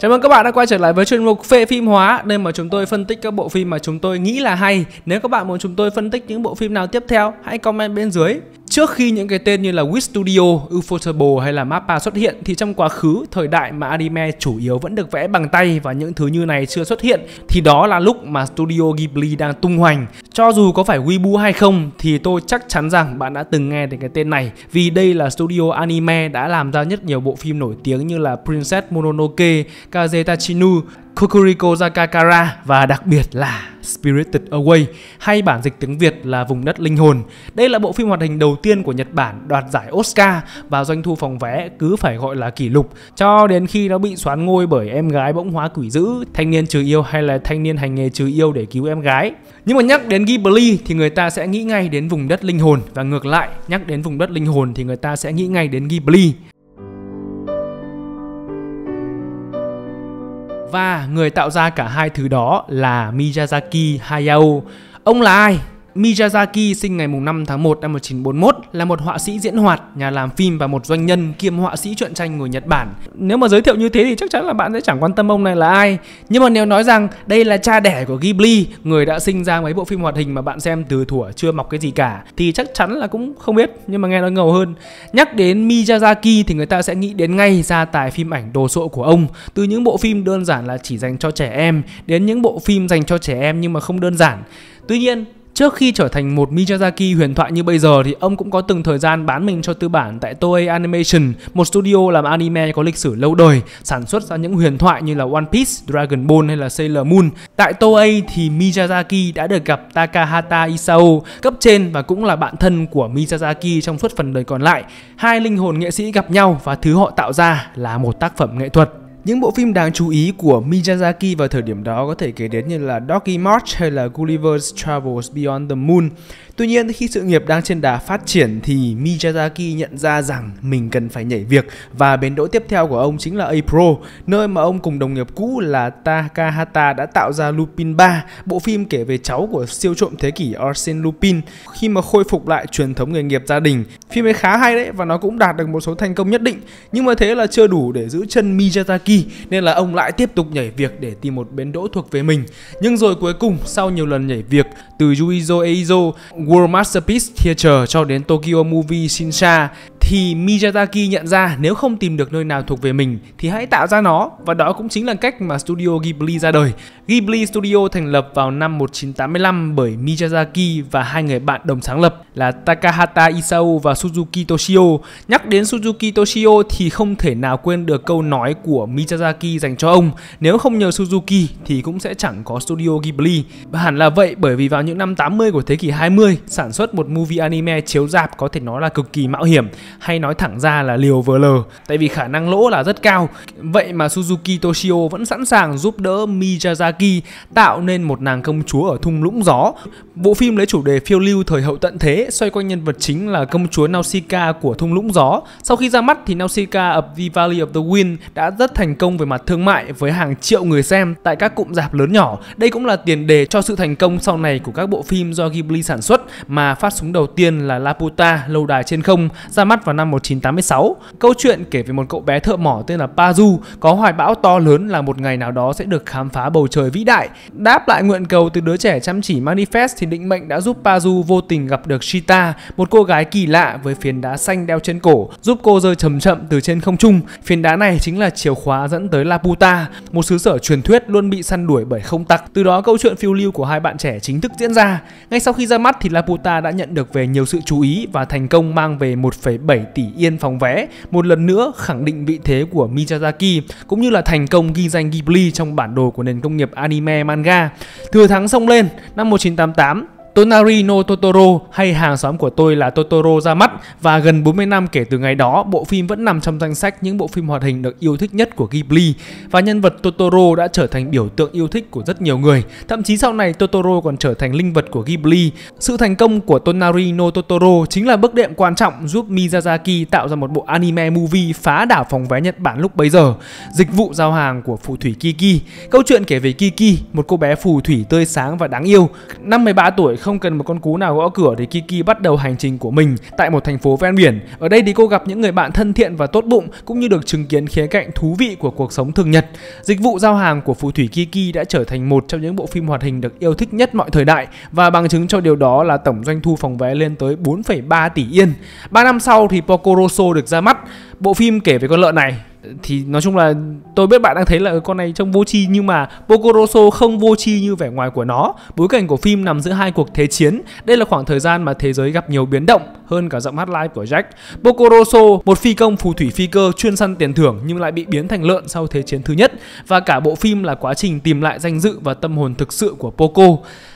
Chào mừng các bạn đã quay trở lại với chuyên mục Phê phim hóa nơi mà chúng tôi phân tích các bộ phim mà chúng tôi nghĩ là hay. Nếu các bạn muốn chúng tôi phân tích những bộ phim nào tiếp theo, hãy comment bên dưới. Trước khi những cái tên như là Wit Studio, Ufotable hay là Mappa xuất hiện thì trong quá khứ, thời đại mà anime chủ yếu vẫn được vẽ bằng tay và những thứ như này chưa xuất hiện thì đó là lúc mà Studio Ghibli đang tung hoành. Cho dù có phải Weibo hay không thì tôi chắc chắn rằng bạn đã từng nghe đến cái tên này vì đây là studio anime đã làm ra rất nhiều bộ phim nổi tiếng như là Princess Mononoke Kazetachinu, Kokuriko Zakakara và đặc biệt là Spirited Away hay bản dịch tiếng Việt là Vùng đất linh hồn. Đây là bộ phim hoạt hình đầu tiên của Nhật Bản đoạt giải Oscar và doanh thu phòng vé cứ phải gọi là kỷ lục cho đến khi nó bị xoán ngôi bởi em gái bỗng hóa quỷ dữ, thanh niên trừ yêu hay là thanh niên hành nghề trừ yêu để cứu em gái. Nhưng mà nhắc đến Ghibli thì người ta sẽ nghĩ ngay đến Vùng đất linh hồn và ngược lại, nhắc đến Vùng đất linh hồn thì người ta sẽ nghĩ ngay đến Ghibli. Và người tạo ra cả hai thứ đó là Miyazaki Hayao. Ông là ai? Miyazaki sinh ngày 5 tháng 1 năm 1941 là một họa sĩ diễn hoạt, nhà làm phim và một doanh nhân kiêm họa sĩ truyện tranh người Nhật Bản. Nếu mà giới thiệu như thế thì chắc chắn là bạn sẽ chẳng quan tâm ông này là ai. Nhưng mà nếu nói rằng đây là cha đẻ của Ghibli, người đã sinh ra mấy bộ phim hoạt hình mà bạn xem từ thuở chưa mọc cái gì cả thì chắc chắn là cũng không biết nhưng mà nghe nói ngầu hơn. Nhắc đến Miyazaki thì người ta sẽ nghĩ đến ngay ra tài phim ảnh đồ sộ của ông, từ những bộ phim đơn giản là chỉ dành cho trẻ em đến những bộ phim dành cho trẻ em nhưng mà không đơn giản. Tuy nhiên, Trước khi trở thành một Miyazaki huyền thoại như bây giờ thì ông cũng có từng thời gian bán mình cho tư bản tại Toei Animation, một studio làm anime có lịch sử lâu đời, sản xuất ra những huyền thoại như là One Piece, Dragon Ball hay là Sailor Moon. Tại Toei thì Miyazaki đã được gặp Takahata Isao, cấp trên và cũng là bạn thân của Miyazaki trong suốt phần đời còn lại. Hai linh hồn nghệ sĩ gặp nhau và thứ họ tạo ra là một tác phẩm nghệ thuật. Những bộ phim đáng chú ý của Miyazaki vào thời điểm đó có thể kể đến như là Doggy March hay là Gulliver's Travels Beyond the Moon. Tuy nhiên khi sự nghiệp đang trên đà phát triển thì Miyazaki nhận ra rằng mình cần phải nhảy việc và bến đỗ tiếp theo của ông chính là A Pro nơi mà ông cùng đồng nghiệp cũ là Takahata đã tạo ra Lupin 3, bộ phim kể về cháu của siêu trộm thế kỷ Arsène Lupin. Khi mà khôi phục lại truyền thống nghề nghiệp gia đình, phim ấy khá hay đấy và nó cũng đạt được một số thành công nhất định. Nhưng mà thế là chưa đủ để giữ chân Miyazaki nên là ông lại tiếp tục nhảy việc để tìm một bến đỗ thuộc về mình. Nhưng rồi cuối cùng sau nhiều lần nhảy việc từ Yuizo Eizo World Masterpiece Theater cho đến Tokyo Movie Shinsha thì Miyazaki nhận ra nếu không tìm được nơi nào thuộc về mình thì hãy tạo ra nó và đó cũng chính là cách mà studio Ghibli ra đời. Ghibli Studio thành lập vào năm 1985 bởi Miyazaki và hai người bạn đồng sáng lập là Takahata Isao và Suzuki Toshio. Nhắc đến Suzuki Toshio thì không thể nào quên được câu nói của Miyazaki dành cho ông, nếu không nhờ Suzuki thì cũng sẽ chẳng có studio Ghibli. Và hẳn là vậy bởi vì vào những năm 80 của thế kỷ 20, sản xuất một movie anime chiếu rạp có thể nói là cực kỳ mạo hiểm hay nói thẳng ra là liều vừa lờ tại vì khả năng lỗ là rất cao. Vậy mà Suzuki Toshio vẫn sẵn sàng giúp đỡ Miyazaki tạo nên một nàng công chúa ở thung lũng gió. Bộ phim lấy chủ đề phiêu lưu thời hậu tận thế xoay quanh nhân vật chính là công chúa Nausicaa của thung lũng gió. Sau khi ra mắt thì Nausicaa of the Valley of the Wind đã rất thành công về mặt thương mại với hàng triệu người xem tại các cụm rạp lớn nhỏ. Đây cũng là tiền đề cho sự thành công sau này của các bộ phim do Ghibli sản xuất mà phát súng đầu tiên là Laputa lâu đài trên không ra mắt vào năm 1986. Câu chuyện kể về một cậu bé thợ mỏ tên là Pazu có hoài bão to lớn là một ngày nào đó sẽ được khám phá bầu trời vĩ đại. Đáp lại nguyện cầu từ đứa trẻ chăm chỉ manifest thì định mệnh đã giúp Pazu vô tình gặp được Shita, một cô gái kỳ lạ với phiến đá xanh đeo trên cổ, giúp cô rơi chậm chậm từ trên không trung. Phiến đá này chính là chìa khóa dẫn tới Laputa, một xứ sở truyền thuyết luôn bị săn đuổi bởi không tặc. Từ đó câu chuyện phiêu lưu của hai bạn trẻ chính thức diễn ra. Ngay sau khi ra mắt thì Laputa đã nhận được về nhiều sự chú ý và thành công mang về 1,7 7 tỷ yên phòng vé, một lần nữa khẳng định vị thế của Miyazaki cũng như là thành công ghi danh Ghibli trong bản đồ của nền công nghiệp anime manga. Thừa thắng xông lên, năm 1988, Tonari no Totoro hay hàng xóm của tôi là Totoro ra mắt và gần 40 năm kể từ ngày đó, bộ phim vẫn nằm trong danh sách những bộ phim hoạt hình được yêu thích nhất của Ghibli và nhân vật Totoro đã trở thành biểu tượng yêu thích của rất nhiều người. Thậm chí sau này Totoro còn trở thành linh vật của Ghibli. Sự thành công của Tonari no Totoro chính là bước đệm quan trọng giúp Miyazaki tạo ra một bộ anime movie phá đảo phòng vé Nhật Bản lúc bấy giờ, dịch vụ giao hàng của phù thủy Kiki. Câu chuyện kể về Kiki, một cô bé phù thủy tươi sáng và đáng yêu. 53 tuổi không cần một con cú nào gõ cửa thì Kiki bắt đầu hành trình của mình tại một thành phố ven biển. Ở đây thì cô gặp những người bạn thân thiện và tốt bụng cũng như được chứng kiến khía cạnh thú vị của cuộc sống thường nhật. Dịch vụ giao hàng của phù thủy Kiki đã trở thành một trong những bộ phim hoạt hình được yêu thích nhất mọi thời đại và bằng chứng cho điều đó là tổng doanh thu phòng vé lên tới 4,3 tỷ yên. 3 năm sau thì Porco được ra mắt. Bộ phim kể về con lợn này thì nói chung là tôi biết bạn đang thấy là ừ, con này trông vô tri nhưng mà Pocoroso không vô tri như vẻ ngoài của nó. Bối cảnh của phim nằm giữa hai cuộc thế chiến. Đây là khoảng thời gian mà thế giới gặp nhiều biến động hơn cả giọng hát live của Jack. Pocoroso, một phi công phù thủy phi cơ chuyên săn tiền thưởng nhưng lại bị biến thành lợn sau thế chiến thứ nhất và cả bộ phim là quá trình tìm lại danh dự và tâm hồn thực sự của Poco.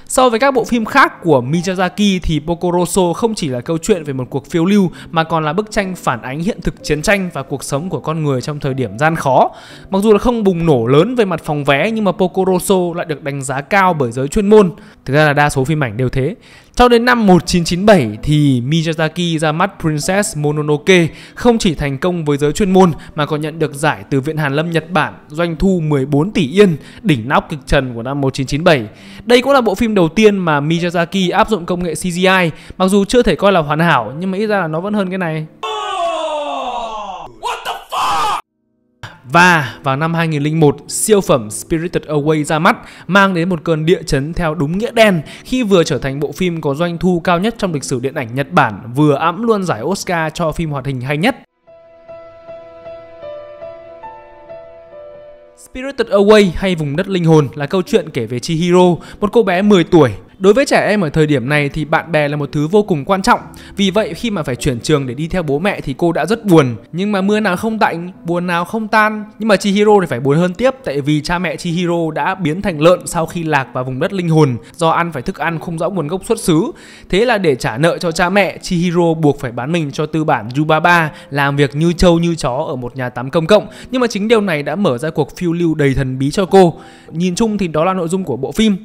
So với các bộ phim khác của Miyazaki thì Pocoroso không chỉ là câu chuyện về một cuộc phiêu lưu mà còn là bức tranh phản ánh hiện thực chiến tranh và cuộc sống của con người trong thời điểm gian khó. Mặc dù là không bùng nổ lớn về mặt phòng vé nhưng mà Pocoroso lại được đánh giá cao bởi giới chuyên môn. Thực ra là đa số phim ảnh đều thế. Cho đến năm 1997 thì Miyazaki ra mắt Princess Mononoke không chỉ thành công với giới chuyên môn mà còn nhận được giải từ Viện Hàn Lâm Nhật Bản, doanh thu 14 tỷ yên, đỉnh nóc kịch trần của năm 1997. Đây cũng là bộ phim đầu tiên mà Miyazaki áp dụng công nghệ CGI Mặc dù chưa thể coi là hoàn hảo nhưng mà ít ra là nó vẫn hơn cái này Và vào năm 2001, siêu phẩm Spirited Away ra mắt, mang đến một cơn địa chấn theo đúng nghĩa đen khi vừa trở thành bộ phim có doanh thu cao nhất trong lịch sử điện ảnh Nhật Bản, vừa ẵm luôn giải Oscar cho phim hoạt hình hay nhất. Spirited Away hay Vùng đất linh hồn là câu chuyện kể về Chihiro, một cô bé 10 tuổi Đối với trẻ em ở thời điểm này thì bạn bè là một thứ vô cùng quan trọng. Vì vậy khi mà phải chuyển trường để đi theo bố mẹ thì cô đã rất buồn. Nhưng mà mưa nào không tạnh, buồn nào không tan. Nhưng mà Chihiro thì phải buồn hơn tiếp tại vì cha mẹ Chihiro đã biến thành lợn sau khi lạc vào vùng đất linh hồn do ăn phải thức ăn không rõ nguồn gốc xuất xứ. Thế là để trả nợ cho cha mẹ, Chihiro buộc phải bán mình cho tư bản Yubaba làm việc như trâu như chó ở một nhà tắm công cộng. Nhưng mà chính điều này đã mở ra cuộc phiêu lưu đầy thần bí cho cô. Nhìn chung thì đó là nội dung của bộ phim.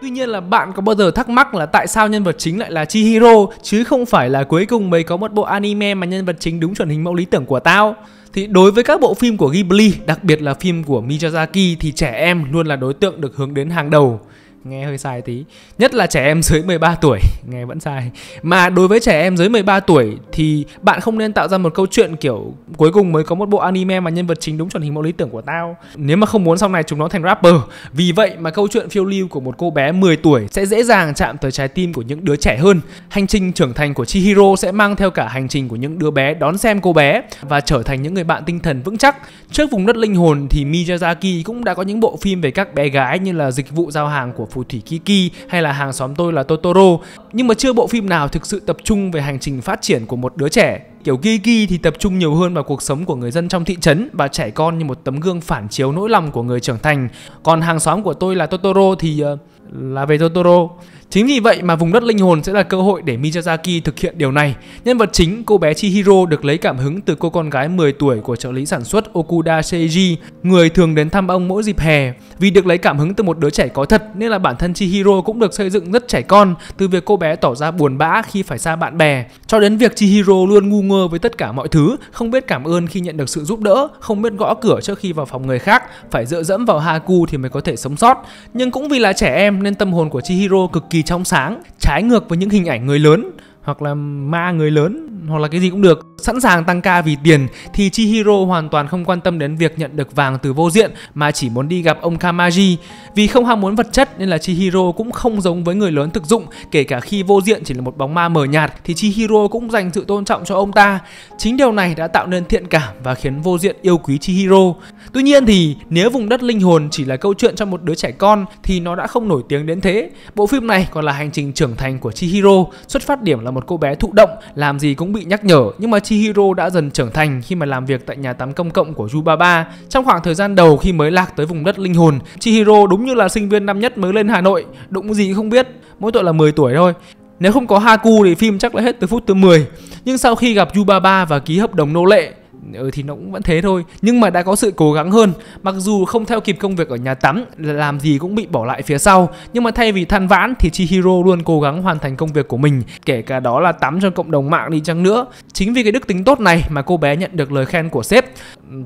Tuy nhiên là bạn có bao giờ thắc mắc là tại sao nhân vật chính lại là Chihiro chứ không phải là cuối cùng mới có một bộ anime mà nhân vật chính đúng chuẩn hình mẫu lý tưởng của tao? Thì đối với các bộ phim của Ghibli, đặc biệt là phim của Miyazaki thì trẻ em luôn là đối tượng được hướng đến hàng đầu nghe hơi sai tí nhất là trẻ em dưới 13 tuổi nghe vẫn sai mà đối với trẻ em dưới 13 tuổi thì bạn không nên tạo ra một câu chuyện kiểu cuối cùng mới có một bộ anime mà nhân vật chính đúng chuẩn hình mẫu lý tưởng của tao nếu mà không muốn sau này chúng nó thành rapper vì vậy mà câu chuyện phiêu lưu của một cô bé 10 tuổi sẽ dễ dàng chạm tới trái tim của những đứa trẻ hơn hành trình trưởng thành của Chihiro sẽ mang theo cả hành trình của những đứa bé đón xem cô bé và trở thành những người bạn tinh thần vững chắc trước vùng đất linh hồn thì Miyazaki cũng đã có những bộ phim về các bé gái như là dịch vụ giao hàng của phù thủy Kiki hay là hàng xóm tôi là Totoro. Nhưng mà chưa bộ phim nào thực sự tập trung về hành trình phát triển của một đứa trẻ. Kiểu Kiki thì tập trung nhiều hơn vào cuộc sống của người dân trong thị trấn và trẻ con như một tấm gương phản chiếu nỗi lòng của người trưởng thành. Còn hàng xóm của tôi là Totoro thì uh, là về Totoro. Chính vì vậy mà vùng đất linh hồn sẽ là cơ hội để Miyazaki thực hiện điều này. Nhân vật chính, cô bé Chihiro được lấy cảm hứng từ cô con gái 10 tuổi của trợ lý sản xuất Okuda Seiji, người thường đến thăm ông mỗi dịp hè. Vì được lấy cảm hứng từ một đứa trẻ có thật nên là bản thân Chihiro cũng được xây dựng rất trẻ con, từ việc cô bé tỏ ra buồn bã khi phải xa bạn bè, cho đến việc Chihiro luôn ngu ngơ với tất cả mọi thứ, không biết cảm ơn khi nhận được sự giúp đỡ, không biết gõ cửa trước khi vào phòng người khác, phải dựa dẫm vào Haku thì mới có thể sống sót. Nhưng cũng vì là trẻ em nên tâm hồn của Chihiro cực kỳ kỳ trong sáng, trái ngược với những hình ảnh người lớn hoặc là ma người lớn hoặc là cái gì cũng được sẵn sàng tăng ca vì tiền thì Chihiro hoàn toàn không quan tâm đến việc nhận được vàng từ vô diện mà chỉ muốn đi gặp ông Kamaji vì không ham muốn vật chất nên là Chihiro cũng không giống với người lớn thực dụng kể cả khi vô diện chỉ là một bóng ma mờ nhạt thì Chihiro cũng dành sự tôn trọng cho ông ta chính điều này đã tạo nên thiện cảm và khiến vô diện yêu quý Chihiro tuy nhiên thì nếu vùng đất linh hồn chỉ là câu chuyện cho một đứa trẻ con thì nó đã không nổi tiếng đến thế bộ phim này còn là hành trình trưởng thành của Chihiro xuất phát điểm là một một cô bé thụ động làm gì cũng bị nhắc nhở nhưng mà Chihiro đã dần trưởng thành khi mà làm việc tại nhà tắm công cộng của Yubaba. Trong khoảng thời gian đầu khi mới lạc tới vùng đất linh hồn, Chihiro đúng như là sinh viên năm nhất mới lên Hà Nội, đụng gì không biết, mỗi tội là 10 tuổi thôi. Nếu không có Haku thì phim chắc là hết từ phút thứ 10. Nhưng sau khi gặp Yubaba và ký hợp đồng nô lệ, ừ thì nó cũng vẫn thế thôi nhưng mà đã có sự cố gắng hơn mặc dù không theo kịp công việc ở nhà tắm làm gì cũng bị bỏ lại phía sau nhưng mà thay vì than vãn thì Chihiro luôn cố gắng hoàn thành công việc của mình kể cả đó là tắm cho cộng đồng mạng đi chăng nữa chính vì cái đức tính tốt này mà cô bé nhận được lời khen của sếp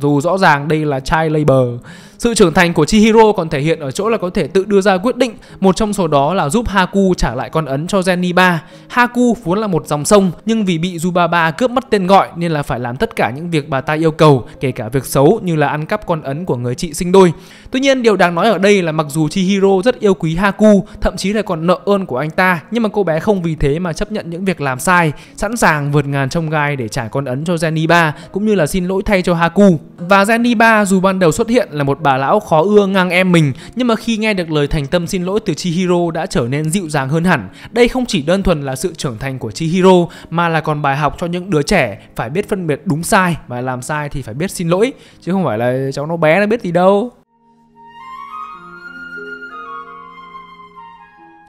dù rõ ràng đây là child labor sự trưởng thành của Chihiro còn thể hiện ở chỗ là có thể tự đưa ra quyết định, một trong số đó là giúp Haku trả lại con ấn cho Zeniba. Haku vốn là một dòng sông, nhưng vì bị Zubaba cướp mất tên gọi nên là phải làm tất cả những việc bà ta yêu cầu, kể cả việc xấu như là ăn cắp con ấn của người chị sinh đôi. Tuy nhiên, điều đáng nói ở đây là mặc dù Chihiro rất yêu quý Haku, thậm chí là còn nợ ơn của anh ta, nhưng mà cô bé không vì thế mà chấp nhận những việc làm sai, sẵn sàng vượt ngàn trong gai để trả con ấn cho Zeniba cũng như là xin lỗi thay cho Haku. Và Zeniba dù ban đầu xuất hiện là một bà bà lão khó ưa ngang em mình nhưng mà khi nghe được lời thành tâm xin lỗi từ Chihiro đã trở nên dịu dàng hơn hẳn. Đây không chỉ đơn thuần là sự trưởng thành của Chihiro mà là còn bài học cho những đứa trẻ phải biết phân biệt đúng sai và làm sai thì phải biết xin lỗi chứ không phải là cháu nó bé nó biết gì đâu.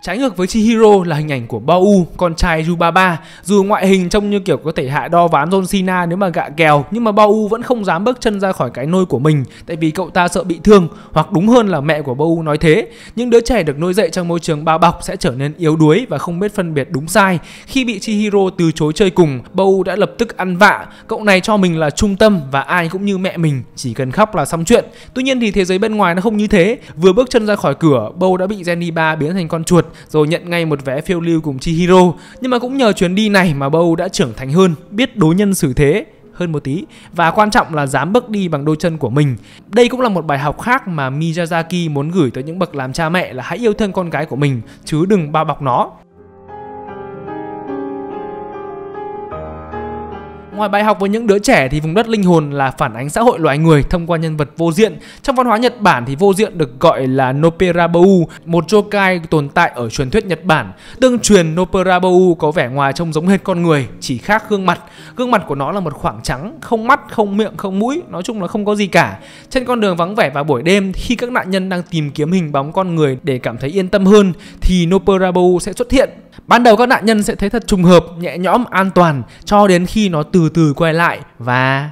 Trái ngược với Chihiro là hình ảnh của Bau, con trai Yubaba. Dù ngoại hình trông như kiểu có thể hạ đo ván John Cena nếu mà gạ kèo, nhưng mà Bau vẫn không dám bước chân ra khỏi cái nôi của mình tại vì cậu ta sợ bị thương, hoặc đúng hơn là mẹ của Bau nói thế. Những đứa trẻ được nuôi dạy trong môi trường bao bọc sẽ trở nên yếu đuối và không biết phân biệt đúng sai. Khi bị Chihiro từ chối chơi cùng, Bau đã lập tức ăn vạ. Cậu này cho mình là trung tâm và ai cũng như mẹ mình, chỉ cần khóc là xong chuyện. Tuy nhiên thì thế giới bên ngoài nó không như thế. Vừa bước chân ra khỏi cửa, Bau đã bị Jenny biến thành con chuột rồi nhận ngay một vé phiêu lưu cùng Chihiro. Nhưng mà cũng nhờ chuyến đi này mà Bow đã trưởng thành hơn, biết đối nhân xử thế hơn một tí và quan trọng là dám bước đi bằng đôi chân của mình. Đây cũng là một bài học khác mà Miyazaki muốn gửi tới những bậc làm cha mẹ là hãy yêu thương con cái của mình chứ đừng bao bọc nó. Ngoài bài học với những đứa trẻ thì vùng đất linh hồn là phản ánh xã hội loài người thông qua nhân vật vô diện. Trong văn hóa Nhật Bản thì vô diện được gọi là Noperabou, một yokai tồn tại ở truyền thuyết Nhật Bản. Tương truyền Noperabou có vẻ ngoài trông giống hệt con người, chỉ khác gương mặt. Gương mặt của nó là một khoảng trắng, không mắt, không miệng, không mũi, nói chung là không có gì cả. Trên con đường vắng vẻ vào buổi đêm khi các nạn nhân đang tìm kiếm hình bóng con người để cảm thấy yên tâm hơn thì Noperabou sẽ xuất hiện Ban đầu các nạn nhân sẽ thấy thật trùng hợp, nhẹ nhõm, an toàn cho đến khi nó từ từ quay lại và...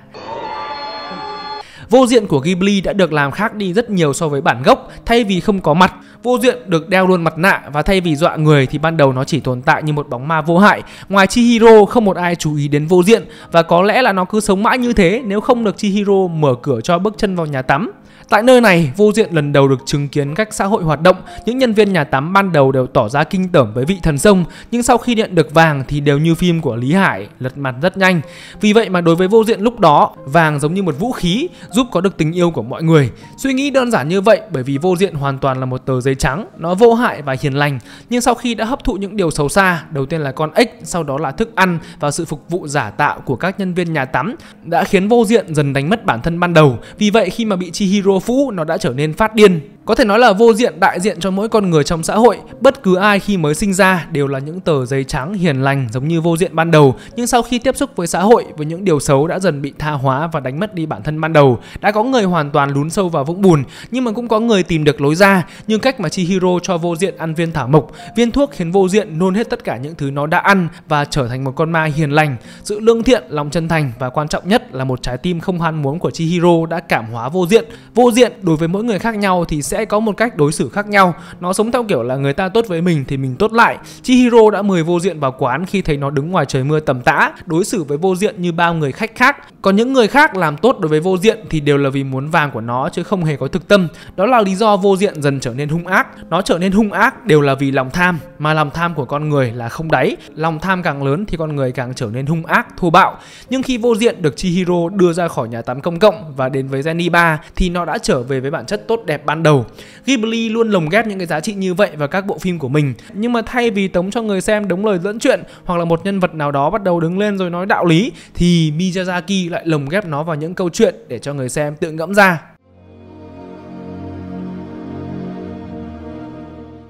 Vô diện của Ghibli đã được làm khác đi rất nhiều so với bản gốc Thay vì không có mặt, vô diện được đeo luôn mặt nạ Và thay vì dọa người thì ban đầu nó chỉ tồn tại như một bóng ma vô hại Ngoài Chihiro không một ai chú ý đến vô diện Và có lẽ là nó cứ sống mãi như thế nếu không được Chihiro mở cửa cho bước chân vào nhà tắm Tại nơi này, vô diện lần đầu được chứng kiến cách xã hội hoạt động, những nhân viên nhà tắm ban đầu đều tỏ ra kinh tởm với vị thần sông, nhưng sau khi nhận được vàng thì đều như phim của Lý Hải, lật mặt rất nhanh. Vì vậy mà đối với vô diện lúc đó, vàng giống như một vũ khí giúp có được tình yêu của mọi người. Suy nghĩ đơn giản như vậy bởi vì vô diện hoàn toàn là một tờ giấy trắng, nó vô hại và hiền lành, nhưng sau khi đã hấp thụ những điều xấu xa, đầu tiên là con ếch, sau đó là thức ăn và sự phục vụ giả tạo của các nhân viên nhà tắm đã khiến vô diện dần đánh mất bản thân ban đầu. Vì vậy khi mà bị Chihiro phũ nó đã trở nên phát điên có thể nói là vô diện đại diện cho mỗi con người trong xã hội Bất cứ ai khi mới sinh ra đều là những tờ giấy trắng hiền lành giống như vô diện ban đầu Nhưng sau khi tiếp xúc với xã hội, với những điều xấu đã dần bị tha hóa và đánh mất đi bản thân ban đầu Đã có người hoàn toàn lún sâu vào vũng bùn Nhưng mà cũng có người tìm được lối ra Như cách mà Chihiro cho vô diện ăn viên thảo mộc Viên thuốc khiến vô diện nôn hết tất cả những thứ nó đã ăn Và trở thành một con ma hiền lành Sự lương thiện, lòng chân thành và quan trọng nhất là một trái tim không ham muốn của Chihiro đã cảm hóa vô diện Vô diện đối với mỗi người khác nhau thì sẽ có một cách đối xử khác nhau nó sống theo kiểu là người ta tốt với mình thì mình tốt lại chihiro đã mời vô diện vào quán khi thấy nó đứng ngoài trời mưa tầm tã đối xử với vô diện như bao người khách khác còn những người khác làm tốt đối với vô diện thì đều là vì muốn vàng của nó chứ không hề có thực tâm đó là lý do vô diện dần trở nên hung ác nó trở nên hung ác đều là vì lòng tham mà lòng tham của con người là không đáy lòng tham càng lớn thì con người càng trở nên hung ác thô bạo nhưng khi vô diện được chihiro đưa ra khỏi nhà tắm công cộng và đến với geniba thì nó đã trở về với bản chất tốt đẹp ban đầu Ghibli luôn lồng ghép những cái giá trị như vậy vào các bộ phim của mình. Nhưng mà thay vì tống cho người xem đống lời dẫn chuyện hoặc là một nhân vật nào đó bắt đầu đứng lên rồi nói đạo lý thì Miyazaki lại lồng ghép nó vào những câu chuyện để cho người xem tự ngẫm ra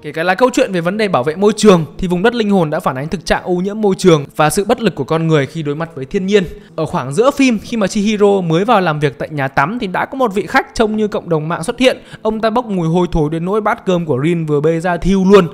Kể cả là câu chuyện về vấn đề bảo vệ môi trường thì vùng đất linh hồn đã phản ánh thực trạng ô nhiễm môi trường và sự bất lực của con người khi đối mặt với thiên nhiên. Ở khoảng giữa phim khi mà Chihiro mới vào làm việc tại nhà tắm thì đã có một vị khách trông như cộng đồng mạng xuất hiện. Ông ta bốc mùi hôi thối đến nỗi bát cơm của Rin vừa bê ra thiêu luôn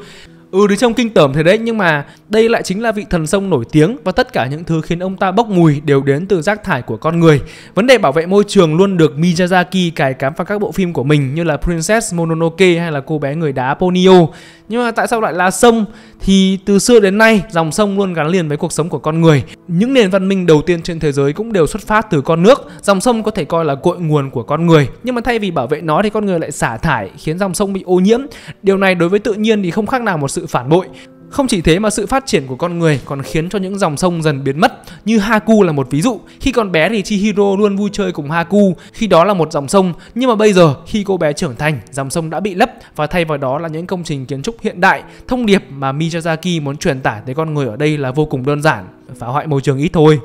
ừ đứa trông kinh tởm thế đấy nhưng mà đây lại chính là vị thần sông nổi tiếng và tất cả những thứ khiến ông ta bốc mùi đều đến từ rác thải của con người vấn đề bảo vệ môi trường luôn được Miyazaki cài cắm vào các bộ phim của mình như là Princess Mononoke hay là cô bé người đá Ponyo nhưng mà tại sao lại là sông thì từ xưa đến nay dòng sông luôn gắn liền với cuộc sống của con người những nền văn minh đầu tiên trên thế giới cũng đều xuất phát từ con nước dòng sông có thể coi là cội nguồn của con người nhưng mà thay vì bảo vệ nó thì con người lại xả thải khiến dòng sông bị ô nhiễm điều này đối với tự nhiên thì không khác nào một sự sự phản bội không chỉ thế mà sự phát triển của con người còn khiến cho những dòng sông dần biến mất Như Haku là một ví dụ Khi còn bé thì Chihiro luôn vui chơi cùng Haku Khi đó là một dòng sông Nhưng mà bây giờ khi cô bé trưởng thành Dòng sông đã bị lấp và thay vào đó là những công trình kiến trúc hiện đại Thông điệp mà Miyazaki muốn truyền tải tới con người ở đây là vô cùng đơn giản Phá hoại môi trường ít thôi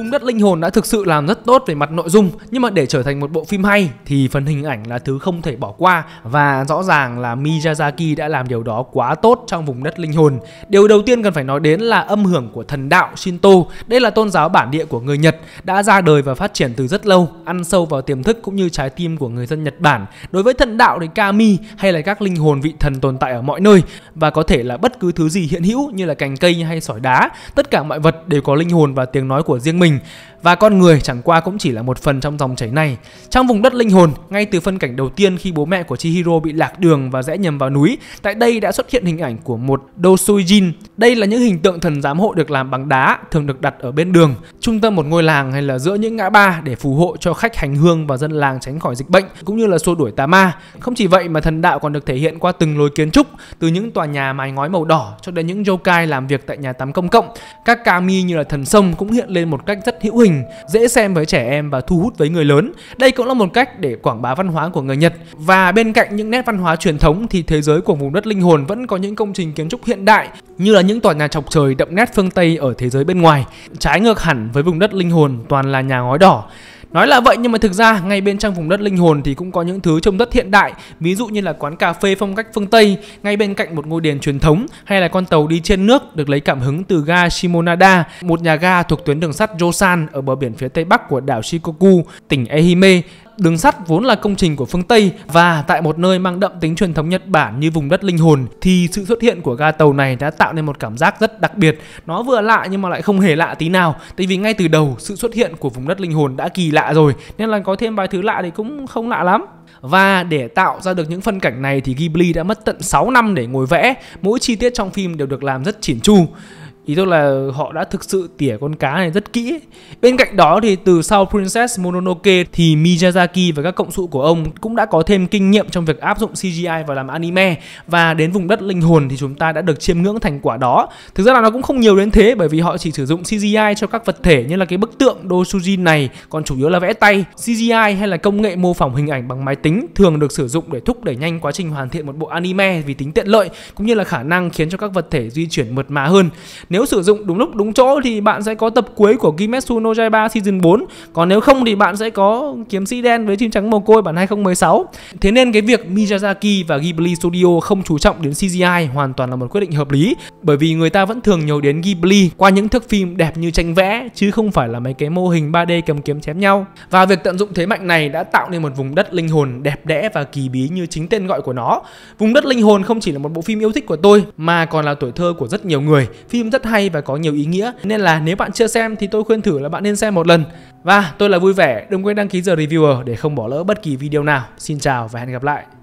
Vùng đất linh hồn đã thực sự làm rất tốt về mặt nội dung nhưng mà để trở thành một bộ phim hay thì phần hình ảnh là thứ không thể bỏ qua và rõ ràng là Miyazaki đã làm điều đó quá tốt trong vùng đất linh hồn. Điều đầu tiên cần phải nói đến là âm hưởng của thần đạo Shinto. Đây là tôn giáo bản địa của người Nhật đã ra đời và phát triển từ rất lâu, ăn sâu vào tiềm thức cũng như trái tim của người dân Nhật Bản. Đối với thần đạo thì kami hay là các linh hồn vị thần tồn tại ở mọi nơi và có thể là bất cứ thứ gì hiện hữu như là cành cây hay sỏi đá, tất cả mọi vật đều có linh hồn và tiếng nói của riêng mình mình và con người chẳng qua cũng chỉ là một phần trong dòng chảy này. Trong vùng đất linh hồn, ngay từ phân cảnh đầu tiên khi bố mẹ của Chihiro bị lạc đường và rẽ nhầm vào núi, tại đây đã xuất hiện hình ảnh của một Dosoijin. Đây là những hình tượng thần giám hộ được làm bằng đá, thường được đặt ở bên đường, trung tâm một ngôi làng hay là giữa những ngã ba để phù hộ cho khách hành hương và dân làng tránh khỏi dịch bệnh cũng như là xua đuổi tà ma. Không chỉ vậy mà thần đạo còn được thể hiện qua từng lối kiến trúc, từ những tòa nhà mái ngói màu đỏ cho đến những yokai làm việc tại nhà tắm công cộng. Các kami như là thần sông cũng hiện lên một cách rất hữu hình, dễ xem với trẻ em và thu hút với người lớn. Đây cũng là một cách để quảng bá văn hóa của người Nhật. Và bên cạnh những nét văn hóa truyền thống thì thế giới của vùng đất linh hồn vẫn có những công trình kiến trúc hiện đại như là những tòa nhà chọc trời đậm nét phương Tây ở thế giới bên ngoài, trái ngược hẳn với vùng đất linh hồn toàn là nhà ngói đỏ. Nói là vậy nhưng mà thực ra ngay bên trong vùng đất linh hồn thì cũng có những thứ trông rất hiện đại, ví dụ như là quán cà phê phong cách phương Tây ngay bên cạnh một ngôi đền truyền thống hay là con tàu đi trên nước được lấy cảm hứng từ ga Shimonada, một nhà ga thuộc tuyến đường sắt Josan ở bờ biển phía tây bắc của đảo Shikoku, tỉnh Ehime đường sắt vốn là công trình của phương Tây và tại một nơi mang đậm tính truyền thống Nhật Bản như vùng đất linh hồn thì sự xuất hiện của ga tàu này đã tạo nên một cảm giác rất đặc biệt. Nó vừa lạ nhưng mà lại không hề lạ tí nào. Tại vì ngay từ đầu sự xuất hiện của vùng đất linh hồn đã kỳ lạ rồi nên là có thêm vài thứ lạ thì cũng không lạ lắm. Và để tạo ra được những phân cảnh này thì Ghibli đã mất tận 6 năm để ngồi vẽ, mỗi chi tiết trong phim đều được làm rất chỉn chu ý tôi là họ đã thực sự tỉa con cá này rất kỹ bên cạnh đó thì từ sau Princess Mononoke thì Miyazaki và các cộng sự của ông cũng đã có thêm kinh nghiệm trong việc áp dụng CGI vào làm anime và đến vùng đất linh hồn thì chúng ta đã được chiêm ngưỡng thành quả đó thực ra là nó cũng không nhiều đến thế bởi vì họ chỉ sử dụng CGI cho các vật thể như là cái bức tượng Dosujin này còn chủ yếu là vẽ tay CGI hay là công nghệ mô phỏng hình ảnh bằng máy tính thường được sử dụng để thúc đẩy nhanh quá trình hoàn thiện một bộ anime vì tính tiện lợi cũng như là khả năng khiến cho các vật thể di chuyển mượt mà hơn nếu sử dụng đúng lúc đúng chỗ thì bạn sẽ có tập cuối của Kimetsu no Yaiba Season 4 Còn nếu không thì bạn sẽ có kiếm sĩ đen với chim trắng mồ côi bản 2016 Thế nên cái việc Miyazaki và Ghibli Studio không chú trọng đến CGI hoàn toàn là một quyết định hợp lý Bởi vì người ta vẫn thường nhớ đến Ghibli qua những thước phim đẹp như tranh vẽ Chứ không phải là mấy cái mô hình 3D cầm kiếm chém nhau Và việc tận dụng thế mạnh này đã tạo nên một vùng đất linh hồn đẹp đẽ và kỳ bí như chính tên gọi của nó Vùng đất linh hồn không chỉ là một bộ phim yêu thích của tôi mà còn là tuổi thơ của rất nhiều người Phim rất rất hay và có nhiều ý nghĩa nên là nếu bạn chưa xem thì tôi khuyên thử là bạn nên xem một lần và tôi là vui vẻ đừng quên đăng ký giờ reviewer để không bỏ lỡ bất kỳ video nào xin chào và hẹn gặp lại